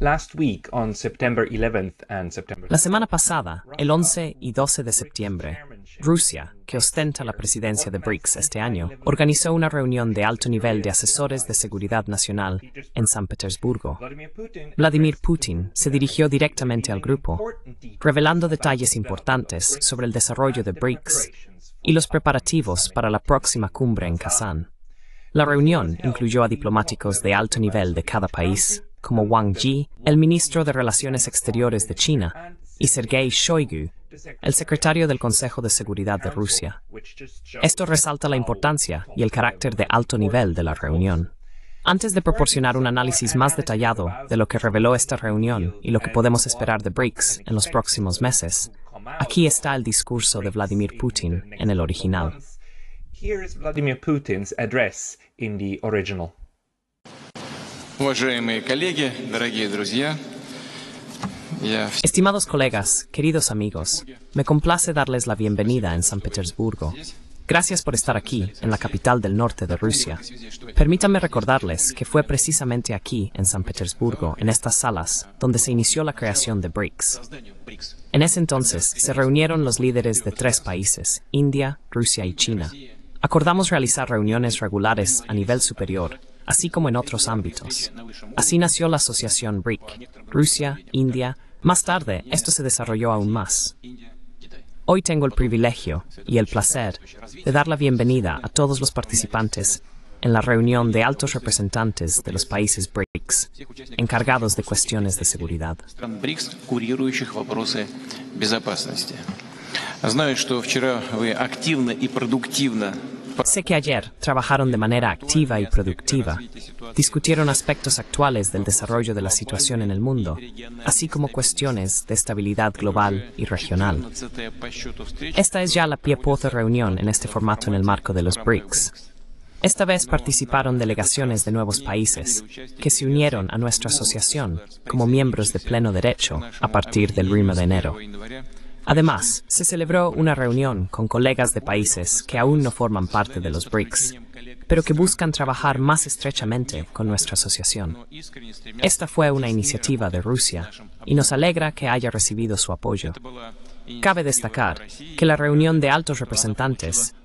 La semana pasada, el 11 y 12 de septiembre, Rusia, que ostenta la presidencia de BRICS este año, organizó una reunión de alto nivel de asesores de seguridad nacional en San Petersburgo. Vladimir Putin se dirigió directamente al grupo, revelando detalles importantes sobre el desarrollo de BRICS y los preparativos para la próxima cumbre en Kazán. La reunión incluyó a diplomáticos de alto nivel de cada país, como Wang Yi, el ministro de Relaciones Exteriores de China, y Sergei Shoigu, el secretario del Consejo de Seguridad de Rusia. Esto resalta la importancia y el carácter de alto nivel de la reunión. Antes de proporcionar un análisis más detallado de lo que reveló esta reunión y lo que podemos esperar de BRICS en los próximos meses, aquí está el discurso de Vladimir Putin en el original. Estimados colegas, queridos amigos, me complace darles la bienvenida en San Petersburgo. Gracias por estar aquí, en la capital del norte de Rusia. Permítanme recordarles que fue precisamente aquí, en San Petersburgo, en estas salas, donde se inició la creación de BRICS. En ese entonces se reunieron los líderes de tres países, India, Rusia y China. Acordamos realizar reuniones regulares a nivel superior así como en otros ámbitos. Así nació la asociación BRIC, Rusia, India. Más tarde, esto se desarrolló aún más. Hoy tengo el privilegio y el placer de dar la bienvenida a todos los participantes en la reunión de altos representantes de los países BRICS, encargados de cuestiones de seguridad. Sé que ayer trabajaron de manera activa y productiva, discutieron aspectos actuales del desarrollo de la situación en el mundo, así como cuestiones de estabilidad global y regional. Esta es ya la piepoza reunión en este formato en el marco de los BRICS. Esta vez participaron delegaciones de nuevos países que se unieron a nuestra asociación como miembros de pleno derecho a partir del 1 de enero. Además, se celebró una reunión con colegas de países que aún no forman parte de los BRICS, pero que buscan trabajar más estrechamente con nuestra asociación. Esta fue una iniciativa de Rusia y nos alegra que haya recibido su apoyo. Cabe destacar que la reunión de altos representantes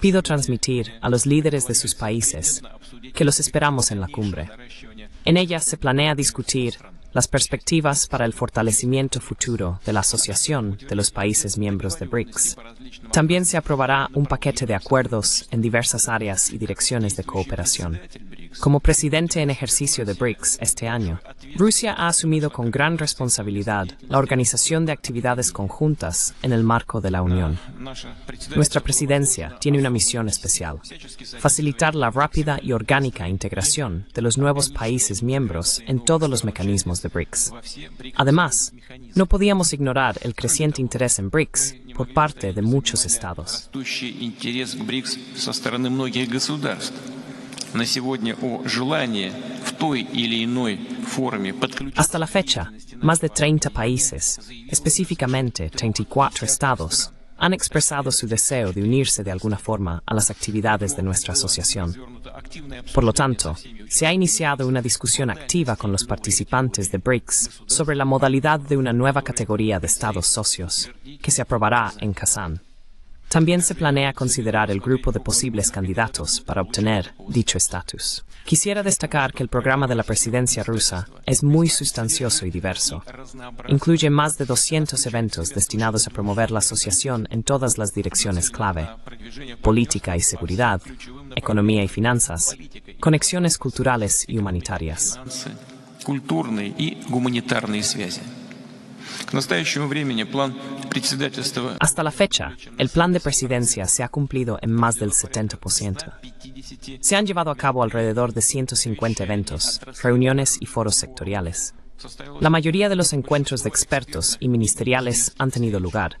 pido transmitir a los líderes de sus países que los esperamos en la cumbre. En ella se planea discutir las perspectivas para el fortalecimiento futuro de la Asociación de los Países Miembros de BRICS. También se aprobará un paquete de acuerdos en diversas áreas y direcciones de cooperación. Como presidente en ejercicio de BRICS este año, Rusia ha asumido con gran responsabilidad la organización de actividades conjuntas en el marco de la Unión. Nuestra presidencia tiene una misión especial, facilitar la rápida y orgánica integración de los nuevos países miembros en todos los mecanismos BRICS. Además, no podíamos ignorar el creciente interés en BRICS eh, por eh, parte eh, de muchos estados. Hasta la fecha, más de 30 países, específicamente 34 estados, han expresado su deseo de unirse de alguna forma a las actividades de nuestra asociación. Por lo tanto, se ha iniciado una discusión activa con los participantes de BRICS sobre la modalidad de una nueva categoría de estados socios, que se aprobará en Kazán. También se planea considerar el grupo de posibles candidatos para obtener dicho estatus. Quisiera destacar que el programa de la presidencia rusa es muy sustancioso y diverso. Incluye más de 200 eventos destinados a promover la asociación en todas las direcciones clave, política y seguridad, economía y finanzas, conexiones culturales y humanitarias. Hasta la fecha, el plan de presidencia se ha cumplido en más del 70%. Se han llevado a cabo alrededor de 150 eventos, reuniones y foros sectoriales. La mayoría de los encuentros de expertos y ministeriales han tenido lugar,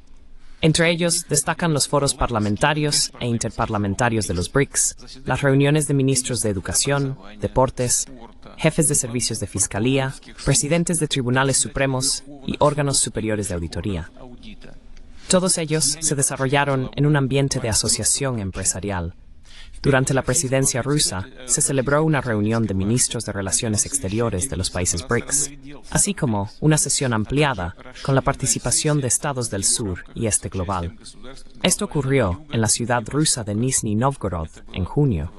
entre ellos destacan los foros parlamentarios e interparlamentarios de los BRICS, las reuniones de ministros de educación, deportes, jefes de servicios de fiscalía, presidentes de tribunales supremos y órganos superiores de auditoría. Todos ellos se desarrollaron en un ambiente de asociación empresarial, durante la presidencia rusa, se celebró una reunión de ministros de Relaciones Exteriores de los países BRICS, así como una sesión ampliada con la participación de estados del sur y este global. Esto ocurrió en la ciudad rusa de Nizhny Novgorod en junio.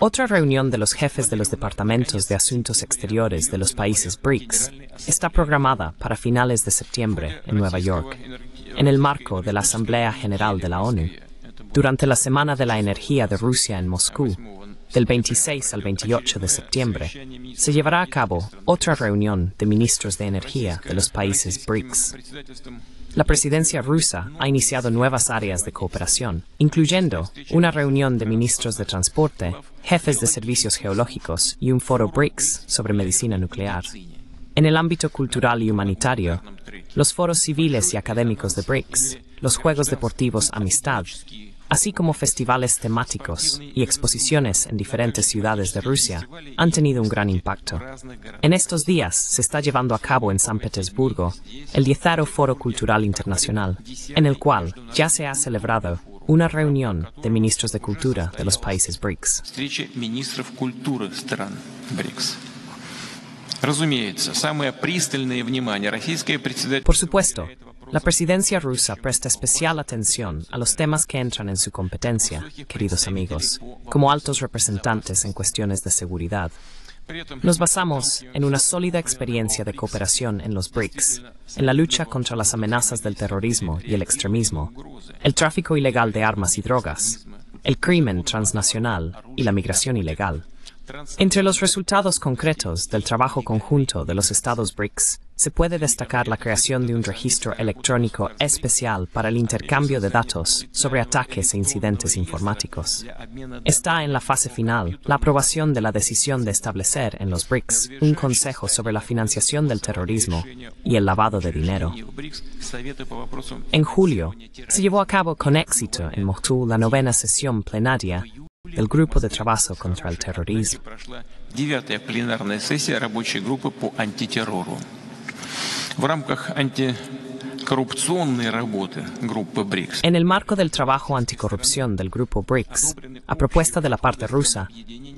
Otra reunión de los jefes de los departamentos de asuntos exteriores de los países BRICS está programada para finales de septiembre en Nueva York en el marco de la Asamblea General de la ONU durante la Semana de la Energía de Rusia en Moscú, del 26 al 28 de septiembre, se llevará a cabo otra reunión de ministros de energía de los países BRICS. La presidencia rusa ha iniciado nuevas áreas de cooperación, incluyendo una reunión de ministros de transporte, jefes de servicios geológicos y un foro BRICS sobre medicina nuclear. En el ámbito cultural y humanitario, los foros civiles y académicos de BRICS, los Juegos Deportivos Amistad, así como festivales temáticos y exposiciones en diferentes ciudades de Rusia, han tenido un gran impacto. En estos días se está llevando a cabo en San Petersburgo el 10º Foro Cultural Internacional, en el cual ya se ha celebrado una reunión de ministros de cultura de los países BRICS. Por supuesto, la presidencia rusa presta especial atención a los temas que entran en su competencia, queridos amigos, como altos representantes en cuestiones de seguridad. Nos basamos en una sólida experiencia de cooperación en los BRICS, en la lucha contra las amenazas del terrorismo y el extremismo, el tráfico ilegal de armas y drogas, el crimen transnacional y la migración ilegal. Entre los resultados concretos del trabajo conjunto de los estados BRICS, se puede destacar la creación de un registro electrónico especial para el intercambio de datos sobre ataques e incidentes informáticos. Está en la fase final la aprobación de la decisión de establecer en los BRICS un consejo sobre la financiación del terrorismo y el lavado de dinero. En julio, se llevó a cabo con éxito en Moscú la novena sesión plenaria del Grupo de Trabajo contra el Terrorismo. En el marco del trabajo anticorrupción del Grupo BRICS, a propuesta de la parte rusa,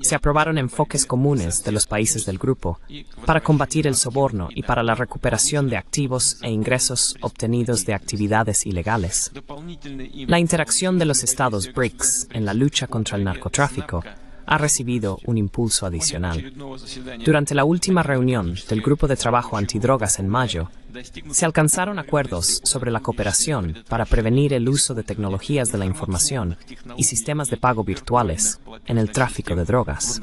se aprobaron enfoques comunes de los países del grupo para combatir el soborno y para la recuperación de activos e ingresos obtenidos de actividades ilegales. La interacción de los estados BRICS en la lucha contra el narcotráfico ha recibido un impulso adicional. Durante la última reunión del Grupo de Trabajo Antidrogas en mayo, se alcanzaron acuerdos sobre la cooperación para prevenir el uso de tecnologías de la información y sistemas de pago virtuales en el tráfico de drogas.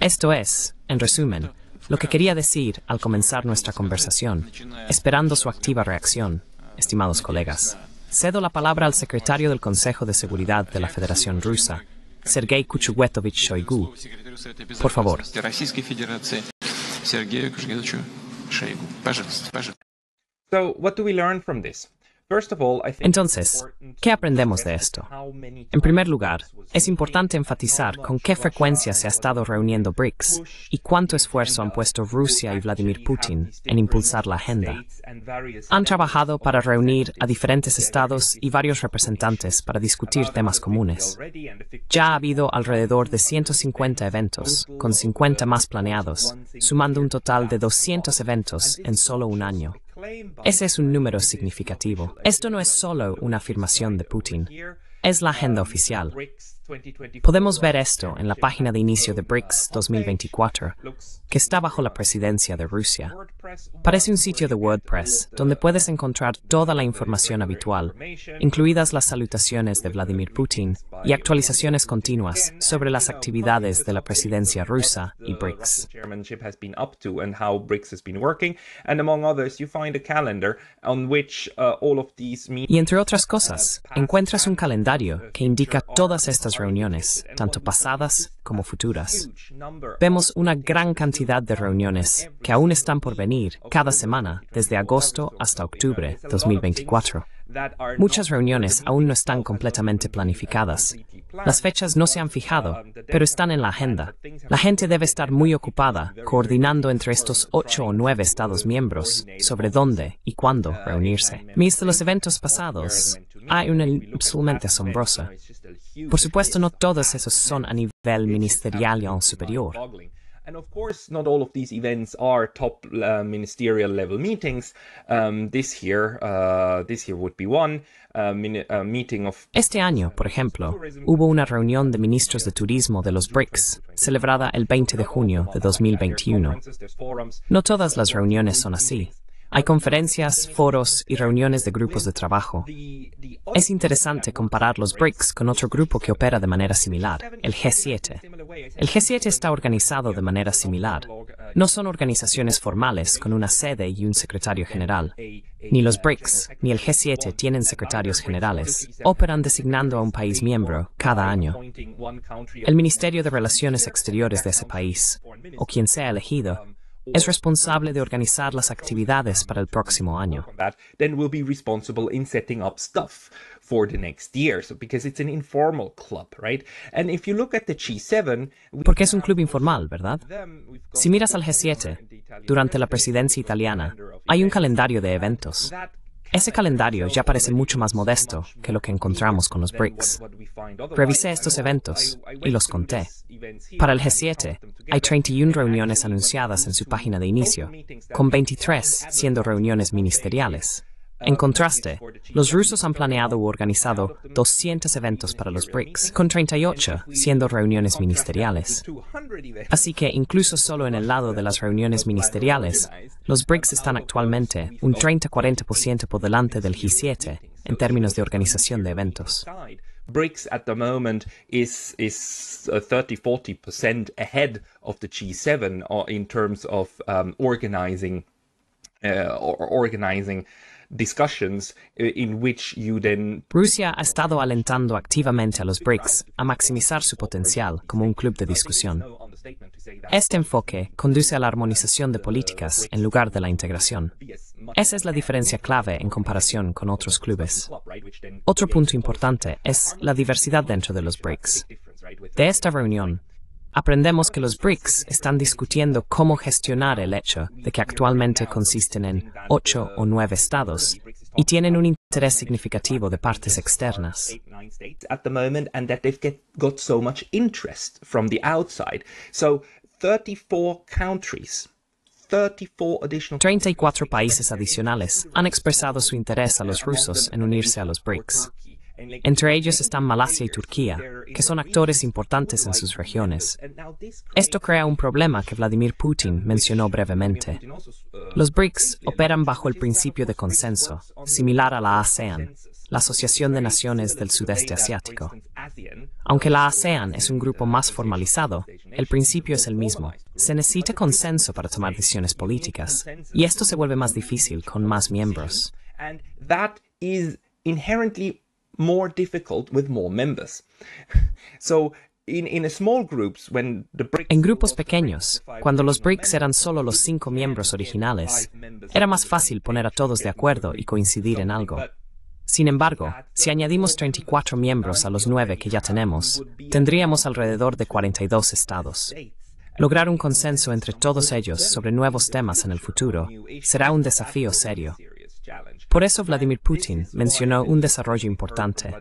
Esto es, en resumen, lo que quería decir al comenzar nuestra conversación, esperando su activa reacción, estimados colegas. Cedo la palabra al secretario del Consejo de Seguridad de la Federación Rusa, Sergei Kuchugvetovich Shoigu. Por favor. Пожалуйста. So, what do we learn from this? Entonces, ¿qué aprendemos de esto? En primer lugar, es importante enfatizar con qué frecuencia se ha estado reuniendo BRICS y cuánto esfuerzo han puesto Rusia y Vladimir Putin en impulsar la agenda. Han trabajado para reunir a diferentes estados y varios representantes para discutir temas comunes. Ya ha habido alrededor de 150 eventos, con 50 más planeados, sumando un total de 200 eventos en solo un año. Ese es un número significativo. Esto no es solo una afirmación de Putin, es la agenda oficial. Podemos ver esto en la página de inicio de BRICS 2024, que está bajo la presidencia de Rusia. Parece un sitio de WordPress donde puedes encontrar toda la información habitual, incluidas las salutaciones de Vladimir Putin y actualizaciones continuas sobre las actividades de la presidencia rusa y BRICS. Y entre otras cosas, encuentras un calendario que indica todas estas reuniones, tanto pasadas como futuras. Vemos una gran cantidad de reuniones que aún están por venir cada semana desde agosto hasta octubre 2024. Muchas reuniones aún no están completamente planificadas. Las fechas no se han fijado, pero están en la agenda. La gente debe estar muy ocupada coordinando entre estos ocho o nueve Estados miembros sobre dónde y cuándo reunirse. Mis de los eventos pasados hay una absolutamente asombrosa. Por supuesto, no todos esos son a nivel ministerial y aún superior. Este año, por ejemplo, hubo una reunión de ministros de turismo de los BRICS, celebrada el 20 de junio de 2021. No todas las reuniones son así. Hay conferencias, foros y reuniones de grupos de trabajo. Es interesante comparar los BRICS con otro grupo que opera de manera similar, el G7. El G7 está organizado de manera similar. No son organizaciones formales con una sede y un secretario general. Ni los BRICS ni el G7 tienen secretarios generales. Operan designando a un país miembro cada año. El Ministerio de Relaciones Exteriores de ese país, o quien sea elegido, es responsable de organizar las actividades para el próximo año. porque es un club informal, ¿verdad? Si miras al G7, durante la presidencia italiana, hay un calendario de eventos. Ese calendario ya parece mucho más modesto que lo que encontramos con los BRICS. Revisé estos eventos y los conté. Para el G7 hay 31 reuniones anunciadas en su página de inicio, con 23 siendo reuniones ministeriales. En contraste, los rusos han planeado u organizado 200 eventos para los BRICS, con 38 siendo reuniones ministeriales. Así que incluso solo en el lado de las reuniones ministeriales, los BRICS están actualmente un 30-40% por delante del G7 en términos de organización de eventos. BRICS at the moment is 30 40 uh, ahead of the G7 uh, in terms of um, organizing uh, eh, which Rusia ha estado alentando activamente a los BRICS a maximizar su potencial como un club de discusión. Este enfoque conduce a la armonización de políticas en lugar de la integración. Esa es la diferencia clave en comparación con otros clubes. Otro punto importante es la diversidad dentro de los BRICS. De esta reunión aprendemos que los BRICS están discutiendo cómo gestionar el hecho de que actualmente consisten en ocho o nueve estados y tienen un interés significativo de partes externas. Treinta y cuatro países adicionales han expresado su interés a los rusos en unirse a los BRICS. Entre ellos están Malasia y Turquía, que son actores importantes en sus regiones. Esto crea un problema que Vladimir Putin mencionó brevemente. Los BRICS operan bajo el principio de consenso, similar a la ASEAN, la Asociación de Naciones del Sudeste Asiático. Aunque la ASEAN es un grupo más formalizado, el principio es el mismo. Se necesita consenso para tomar decisiones políticas, y esto se vuelve más difícil con más miembros. En grupos pequeños, cuando los BRICS eran solo los cinco miembros originales, era más fácil poner a todos de acuerdo y coincidir en algo. Sin embargo, si añadimos 34 miembros a los nueve que ya tenemos, tendríamos alrededor de 42 estados. Lograr un consenso entre todos ellos sobre nuevos temas en el futuro será un desafío serio. Por eso Vladimir Putin mencionó un desarrollo importante.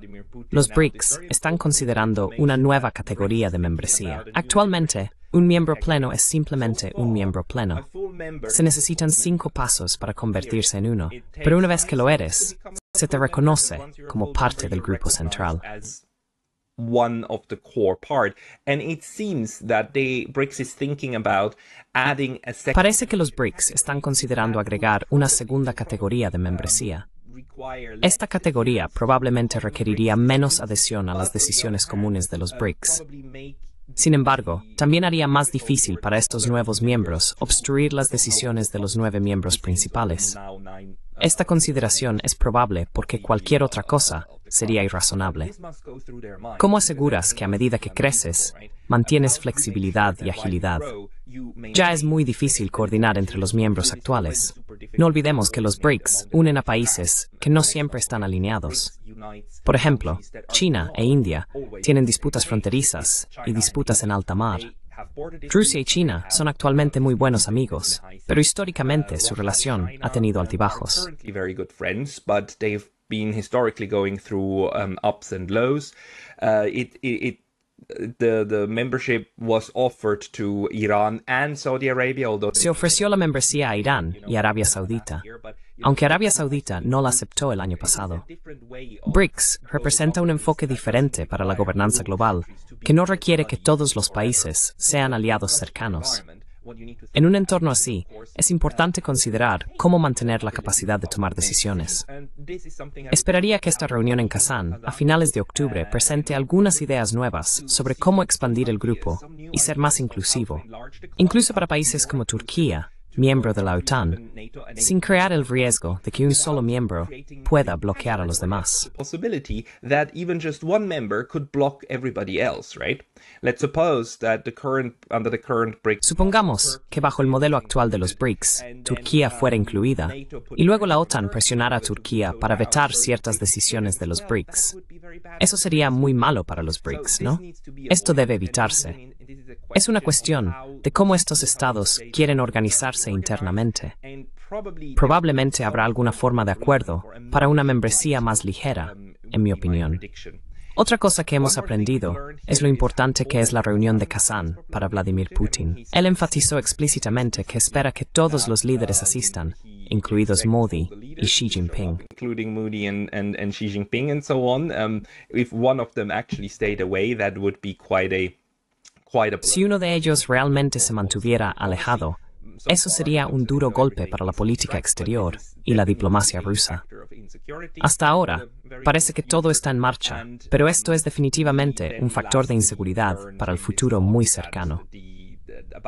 Los BRICS están considerando una nueva categoría de membresía. Actualmente, un miembro pleno es simplemente un miembro pleno. Se necesitan cinco pasos para convertirse en uno, pero una vez que lo eres, se te reconoce como parte del grupo central. Parece que los BRICS están considerando agregar una segunda categoría de membresía. Esta categoría probablemente requeriría menos adhesión a las decisiones comunes de los BRICS. Sin embargo, también haría más difícil para estos nuevos miembros obstruir las decisiones de los nueve miembros principales. Uh, Esta consideración es probable porque cualquier otra cosa, sería irrazonable. ¿Cómo aseguras que a medida que creces, mantienes flexibilidad y agilidad? Ya es muy difícil coordinar entre los miembros actuales. No olvidemos que los BRICS unen a países que no siempre están alineados. Por ejemplo, China e India tienen disputas fronterizas y disputas en alta mar. Rusia y China son actualmente muy buenos amigos, pero históricamente su relación ha tenido altibajos been historically going through um, ups and lows. Se ofreció la membresía a Irán y Arabia Saudita, aunque Arabia Saudita no la aceptó el año pasado. BRICS representa un enfoque diferente para la gobernanza global, que no requiere que todos los países sean aliados cercanos. En un entorno así, es importante considerar cómo mantener la capacidad de tomar decisiones. Esperaría que esta reunión en Kazán, a finales de octubre, presente algunas ideas nuevas sobre cómo expandir el grupo y ser más inclusivo, incluso para países como Turquía, miembro de la OTAN, sin crear el riesgo de que un solo miembro pueda bloquear a los demás. Supongamos que bajo el modelo actual de los BRICS, Turquía fuera incluida y luego la OTAN presionara a Turquía para vetar ciertas decisiones de los BRICS. Eso sería muy malo para los BRICS, ¿no? Esto debe evitarse. Es una cuestión de cómo estos estados quieren organizarse internamente. Probablemente habrá alguna forma de acuerdo para una membresía más ligera, en mi opinión. Otra cosa que hemos aprendido es lo importante que es la reunión de Kazán para Vladimir Putin. Él enfatizó explícitamente que espera que todos los líderes asistan, incluidos Modi y Xi Jinping. Including Modi and, Xi Jinping and so on. Si uno de ellos realmente se mantuviera alejado, eso sería un duro golpe para la política exterior y la diplomacia rusa. Hasta ahora, parece que todo está en marcha, pero esto es definitivamente un factor de inseguridad para el futuro muy cercano.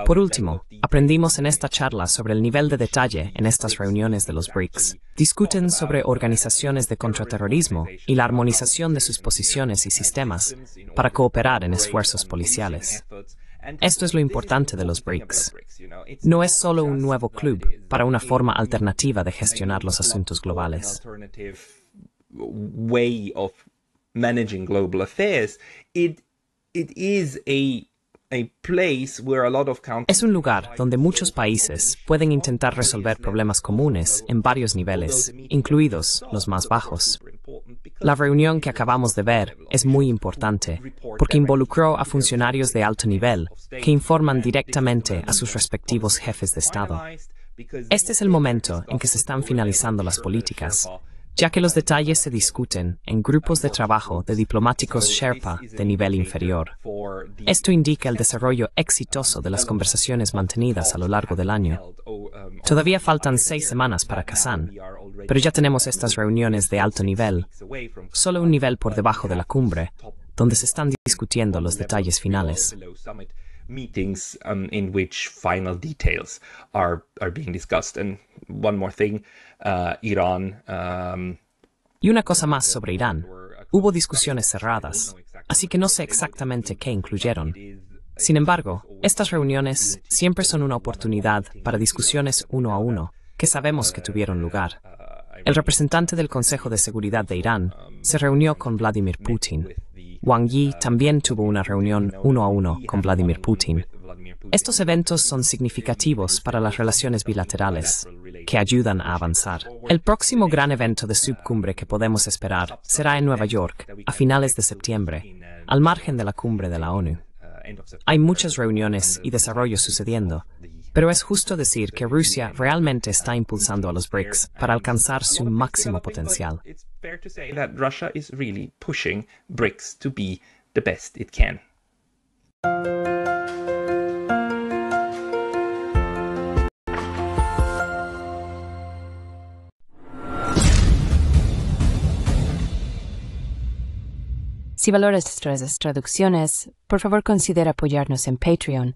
Por último, aprendimos en esta charla sobre el nivel de detalle en estas reuniones de los BRICS. Discuten sobre organizaciones de contraterrorismo y la armonización de sus posiciones y sistemas para cooperar en esfuerzos policiales. Esto es lo importante de los BRICS. No es solo un nuevo club para una forma alternativa de gestionar los asuntos globales. Es un lugar donde muchos países pueden intentar resolver problemas comunes en varios niveles, incluidos los más bajos. La reunión que acabamos de ver es muy importante porque involucró a funcionarios de alto nivel que informan directamente a sus respectivos jefes de Estado. Este es el momento en que se están finalizando las políticas ya que los detalles se discuten en grupos de trabajo de diplomáticos Sherpa de nivel inferior. Esto indica el desarrollo exitoso de las conversaciones mantenidas a lo largo del año. Todavía faltan seis semanas para Kazán, pero ya tenemos estas reuniones de alto nivel, solo un nivel por debajo de la cumbre, donde se están discutiendo los detalles finales. Um, which final y una cosa más sobre Irán. Hubo discusiones cerradas, así que no sé exactamente qué incluyeron. Sin embargo, estas reuniones siempre son una oportunidad para discusiones uno a uno, que sabemos que tuvieron lugar. El representante del Consejo de Seguridad de Irán se reunió con Vladimir Putin Wang Yi también tuvo una reunión uno a uno con Vladimir Putin. Estos eventos son significativos para las relaciones bilaterales, que ayudan a avanzar. El próximo gran evento de subcumbre que podemos esperar será en Nueva York, a finales de septiembre, al margen de la cumbre de la ONU. Hay muchas reuniones y desarrollos sucediendo, pero es justo decir que Rusia realmente está impulsando a los BRICS para alcanzar su máximo potencial. Si valoras nuestras traducciones, por favor considera apoyarnos en Patreon